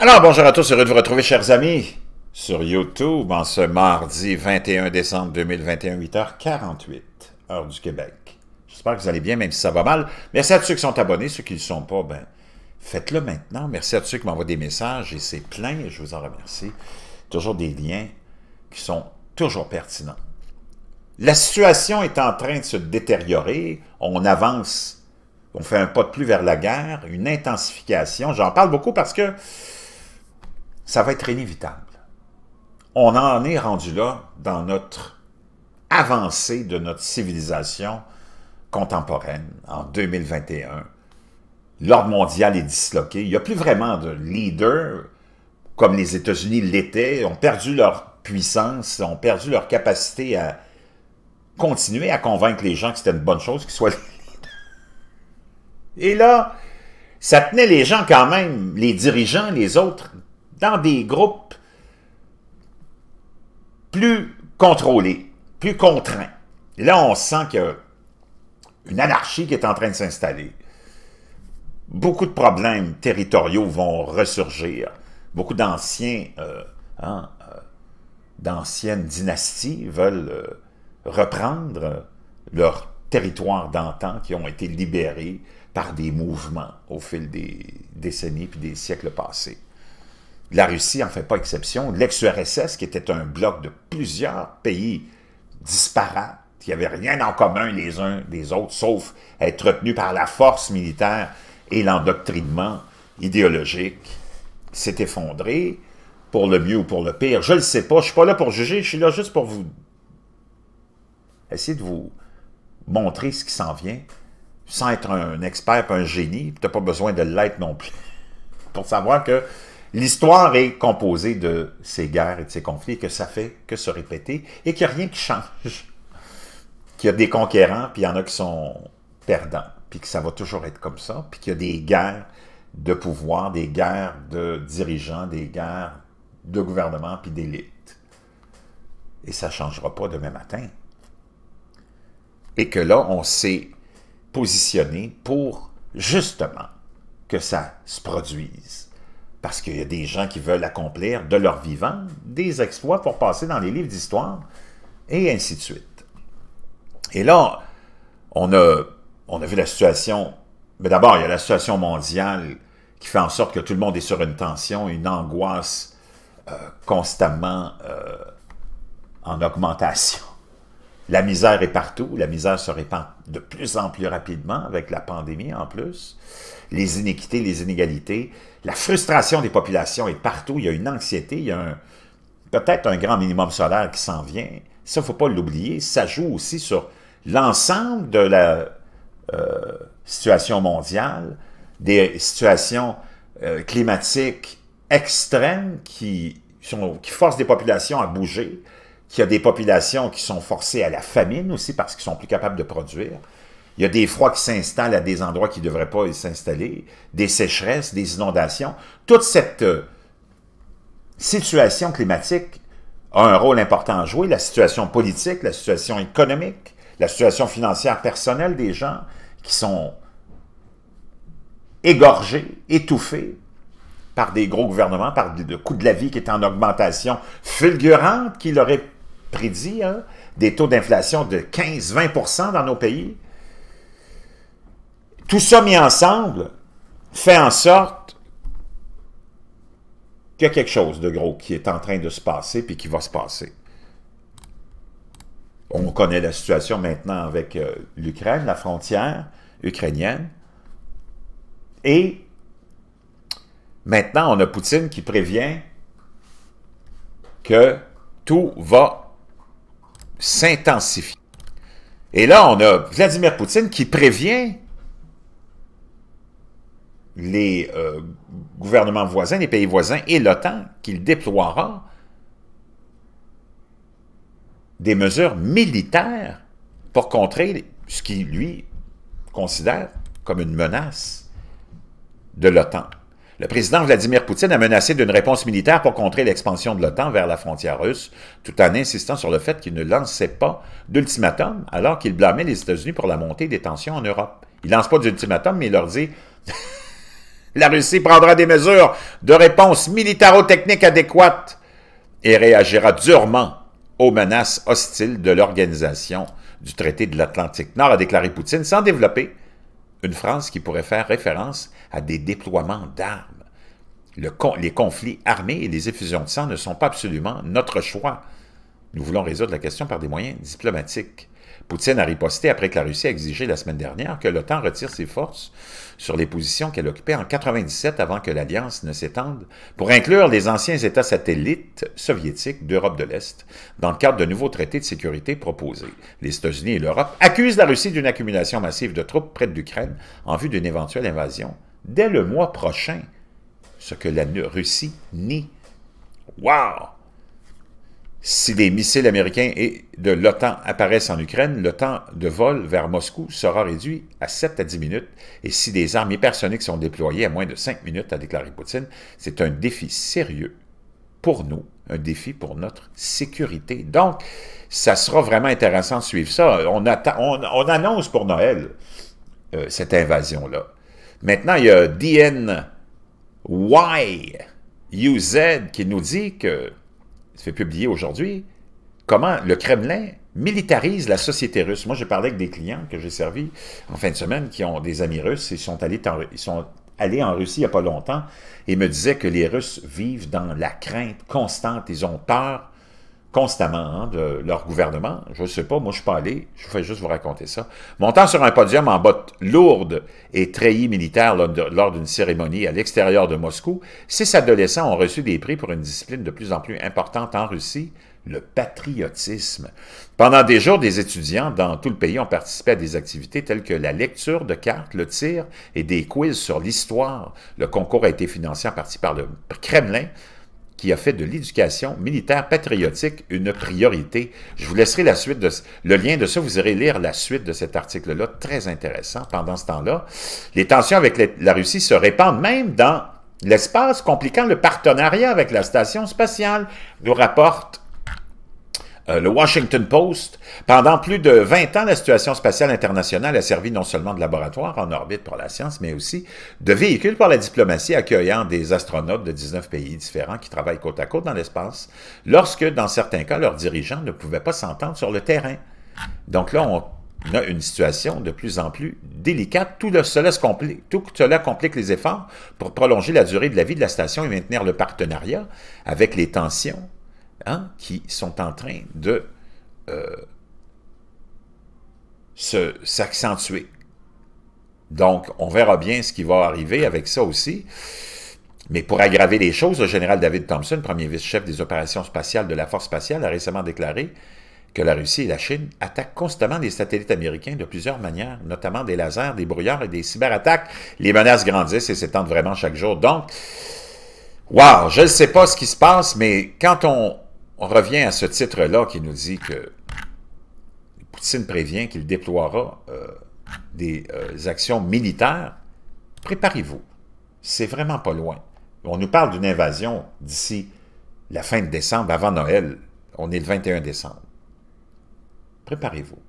Alors, bonjour à tous, heureux de vous retrouver, chers amis, sur YouTube en ce mardi 21 décembre 2021, 8h48, heure du Québec. J'espère que vous allez bien, même si ça va mal. Merci à tous ceux qui sont abonnés, ceux qui ne le sont pas, ben, faites-le maintenant. Merci à tous ceux qui m'envoient des messages, et c'est plein, et je vous en remercie. Toujours des liens qui sont toujours pertinents. La situation est en train de se détériorer, on avance, on fait un pas de plus vers la guerre, une intensification. J'en parle beaucoup parce que ça va être inévitable. On en est rendu là dans notre avancée de notre civilisation contemporaine en 2021. L'ordre mondial est disloqué. Il n'y a plus vraiment de leaders comme les États-Unis l'étaient. ont perdu leur puissance, ont perdu leur capacité à continuer à convaincre les gens que c'était une bonne chose qu'ils soient leaders. Et là, ça tenait les gens quand même, les dirigeants, les autres, dans des groupes plus contrôlés, plus contraints. là, on sent qu'il y a une anarchie qui est en train de s'installer. Beaucoup de problèmes territoriaux vont ressurgir. Beaucoup d'anciens, euh, hein, euh, d'anciennes dynasties veulent euh, reprendre leurs territoires d'antan qui ont été libérés par des mouvements au fil des décennies puis des siècles passés. La Russie n'en fait pas exception. L'ex-URSS, qui était un bloc de plusieurs pays disparates, qui n'avaient rien en commun les uns des autres, sauf être retenus par la force militaire et l'endoctrinement idéologique, s'est effondré pour le mieux ou pour le pire. Je ne le sais pas. Je ne suis pas là pour juger. Je suis là juste pour vous essayer de vous montrer ce qui s'en vient sans être un expert, un génie. Tu n'as pas besoin de l'être non plus pour savoir que L'histoire est composée de ces guerres et de ces conflits que ça fait que se répéter et qu'il n'y a rien qui change. qu'il y a des conquérants, puis il y en a qui sont perdants, puis que ça va toujours être comme ça, puis qu'il y a des guerres de pouvoir, des guerres de dirigeants, des guerres de gouvernement, puis d'élite. Et ça ne changera pas demain matin. Et que là, on s'est positionné pour justement que ça se produise parce qu'il y a des gens qui veulent accomplir de leur vivant des exploits pour passer dans les livres d'histoire, et ainsi de suite. Et là, on a, vu la situation, mais d'abord, il y a la situation mondiale qui fait en sorte que tout le monde est sur une tension, une angoisse euh, constamment euh, en augmentation. La misère est partout, la misère se répand de plus en plus rapidement avec la pandémie en plus. Les inéquités, les inégalités, la frustration des populations est partout, il y a une anxiété, il y a peut-être un grand minimum solaire qui s'en vient. Ça, il ne faut pas l'oublier, ça joue aussi sur l'ensemble de la euh, situation mondiale, des situations euh, climatiques extrêmes qui, qui forcent des populations à bouger, qu'il y a des populations qui sont forcées à la famine aussi parce qu'ils sont plus capables de produire. Il y a des froids qui s'installent à des endroits qui ne devraient pas s'installer, des sécheresses, des inondations. Toute cette euh, situation climatique a un rôle important à jouer, la situation politique, la situation économique, la situation financière personnelle des gens qui sont égorgés, étouffés par des gros gouvernements, par le coût de la vie qui est en augmentation fulgurante, qui leur est prédit, hein, des taux d'inflation de 15-20 dans nos pays. Tout ça mis ensemble fait en sorte qu'il y a quelque chose de gros qui est en train de se passer puis qui va se passer. On connaît la situation maintenant avec euh, l'Ukraine, la frontière ukrainienne. Et maintenant, on a Poutine qui prévient que tout va s'intensifie. Et là, on a Vladimir Poutine qui prévient les euh, gouvernements voisins, les pays voisins et l'OTAN qu'il déploiera des mesures militaires pour contrer ce qu'il, lui, considère comme une menace de l'OTAN. Le président Vladimir Poutine a menacé d'une réponse militaire pour contrer l'expansion de l'OTAN vers la frontière russe, tout en insistant sur le fait qu'il ne lançait pas d'ultimatum, alors qu'il blâmait les États-Unis pour la montée des tensions en Europe. Il lance pas d'ultimatum, mais il leur dit La Russie prendra des mesures de réponse militaro-technique adéquates et réagira durement aux menaces hostiles de l'organisation du traité de l'Atlantique Nord, a déclaré Poutine, sans développer une phrase qui pourrait faire référence à des déploiements d'armes. les conflits armés et les effusions de sang ne sont pas absolument notre choix. Nous voulons résoudre la question par des moyens diplomatiques. Poutine a riposté après que la Russie a exigé la semaine dernière que l'OTAN retire ses forces sur les positions qu'elle occupait en 1997 avant que l'Alliance ne s'étende, pour inclure les anciens États satellites soviétiques d'Europe de l'Est dans le cadre de nouveaux traités de sécurité proposés. Les États-Unis et l'Europe accusent la Russie d'une accumulation massive de troupes près de l'Ukraine en vue d'une éventuelle invasion dès le mois prochain, ce que la Russie nie. Waouh! Si des missiles américains et de l'OTAN apparaissent en Ukraine, le temps de vol vers Moscou sera réduit à 7 à 10 minutes. Et si des armées hypersoniques sont déployées à moins de 5 minutes, a déclaré Poutine, c'est un défi sérieux pour nous, un défi pour notre sécurité. Donc, ça sera vraiment intéressant de suivre ça. On, attend, on, annonce pour Noël euh, cette invasion-là. Maintenant, il y a DNYUZ qui nous dit que fais publier aujourd'hui, comment le Kremlin militarise la société russe. Moi, je parlais avec des clients que j'ai servis en fin de semaine qui ont des amis russes et sont allés ils sont allés en Russie il n'y a pas longtemps et me disaient que les Russes vivent dans la crainte constante. Ils ont peur constamment hein, de leur gouvernement. Je ne sais pas, moi je suis pas allé, je vais juste vous raconter ça. Montant sur un podium en bottes lourdes et treillis militaires lors d'une cérémonie à l'extérieur de Moscou, six adolescents ont reçu des prix pour une discipline de plus en plus importante en Russie, le patriotisme. Pendant des jours, des étudiants dans tout le pays ont participé à des activités telles que la lecture de cartes, le tir et des quiz sur l'histoire. Le concours a été financé en partie par le Kremlin, qui a fait de l'éducation militaire patriotique une priorité. Je vous laisserai la suite de le lien de ça, vous irez lire la suite de cet article-là, très intéressant pendant ce temps-là. Les tensions avec la Russie se répandent même dans l'espace, compliquant le partenariat avec la station spatiale, nous rapporte euh, le Washington Post, pendant plus de 20 ans, la situation spatiale internationale a servi non seulement de laboratoire en orbite pour la science, mais aussi de véhicule pour la diplomatie accueillant des astronautes de 19 pays différents qui travaillent côte à côte dans l'espace, lorsque, dans certains cas, leurs dirigeants ne pouvaient pas s'entendre sur le terrain. Donc là, on a une situation de plus en plus délicate. Tout, cela tout cela complique les efforts pour prolonger la durée de la vie de la station et maintenir le partenariat avec les tensions Hein, qui sont en train de euh, s'accentuer. Donc, on verra bien ce qui va arriver avec ça aussi. Mais pour aggraver les choses, le général David Thompson, premier vice-chef des opérations spatiales de la Force spatiale, a récemment déclaré que la Russie et la Chine attaquent constamment des satellites américains de plusieurs manières, notamment des lasers, des brouillards et des cyberattaques. Les menaces grandissent et s'étendent vraiment chaque jour. Donc, wow, je ne sais pas ce qui se passe, mais quand on, on revient à ce titre-là qui nous dit que Poutine prévient qu'il déploiera euh, des euh, actions militaires. Préparez-vous. C'est vraiment pas loin. On nous parle d'une invasion d'ici la fin de décembre, avant Noël. On est le 21 décembre. Préparez-vous.